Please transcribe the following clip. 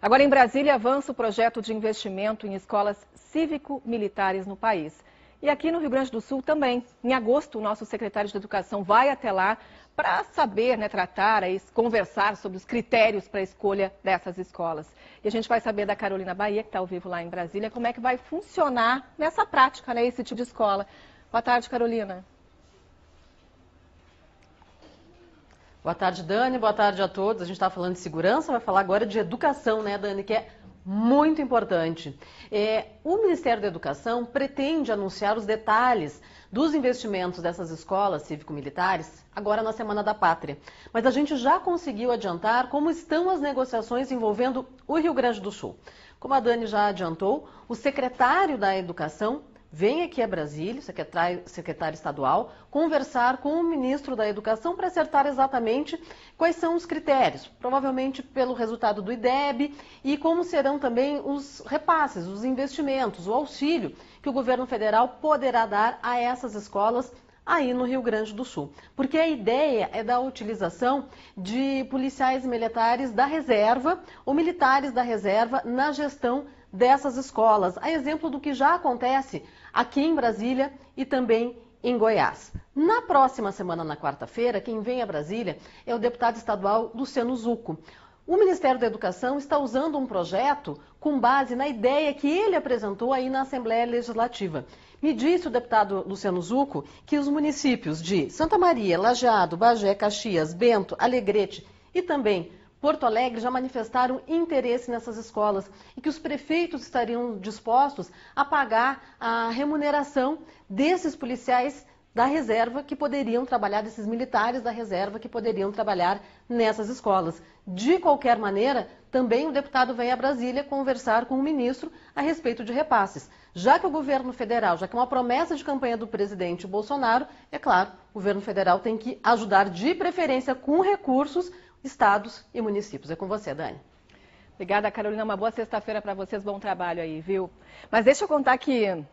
Agora, em Brasília, avança o projeto de investimento em escolas cívico-militares no país. E aqui no Rio Grande do Sul também. Em agosto, o nosso secretário de Educação vai até lá para saber, né, tratar, conversar sobre os critérios para a escolha dessas escolas. E a gente vai saber da Carolina Bahia, que está ao vivo lá em Brasília, como é que vai funcionar nessa prática, né, esse tipo de escola. Boa tarde, Carolina. Boa tarde, Dani. Boa tarde a todos. A gente está falando de segurança, vai falar agora de educação, né, Dani? Que é muito importante. É, o Ministério da Educação pretende anunciar os detalhes dos investimentos dessas escolas cívico-militares agora na Semana da Pátria. Mas a gente já conseguiu adiantar como estão as negociações envolvendo o Rio Grande do Sul. Como a Dani já adiantou, o secretário da Educação vem aqui a Brasília, secretário, secretário estadual, conversar com o ministro da Educação para acertar exatamente quais são os critérios, provavelmente pelo resultado do IDEB e como serão também os repasses, os investimentos, o auxílio que o governo federal poderá dar a essas escolas aí no Rio Grande do Sul. Porque a ideia é da utilização de policiais militares da reserva ou militares da reserva na gestão dessas escolas, a exemplo do que já acontece aqui em Brasília e também em Goiás. Na próxima semana, na quarta-feira, quem vem a Brasília é o deputado estadual Luciano Zuco. O Ministério da Educação está usando um projeto com base na ideia que ele apresentou aí na Assembleia Legislativa. Me disse o deputado Luciano Zuco que os municípios de Santa Maria, Lajeado, Bagé, Caxias, Bento, Alegrete e também Porto Alegre já manifestaram interesse nessas escolas e que os prefeitos estariam dispostos a pagar a remuneração desses policiais da reserva que poderiam trabalhar, desses militares da reserva que poderiam trabalhar nessas escolas. De qualquer maneira, também o deputado vem a Brasília conversar com o ministro a respeito de repasses. Já que o governo federal, já que é uma promessa de campanha do presidente Bolsonaro, é claro, o governo federal tem que ajudar de preferência com recursos estados e municípios. É com você, Dani. Obrigada, Carolina. Uma boa sexta-feira para vocês, bom trabalho aí, viu? Mas deixa eu contar que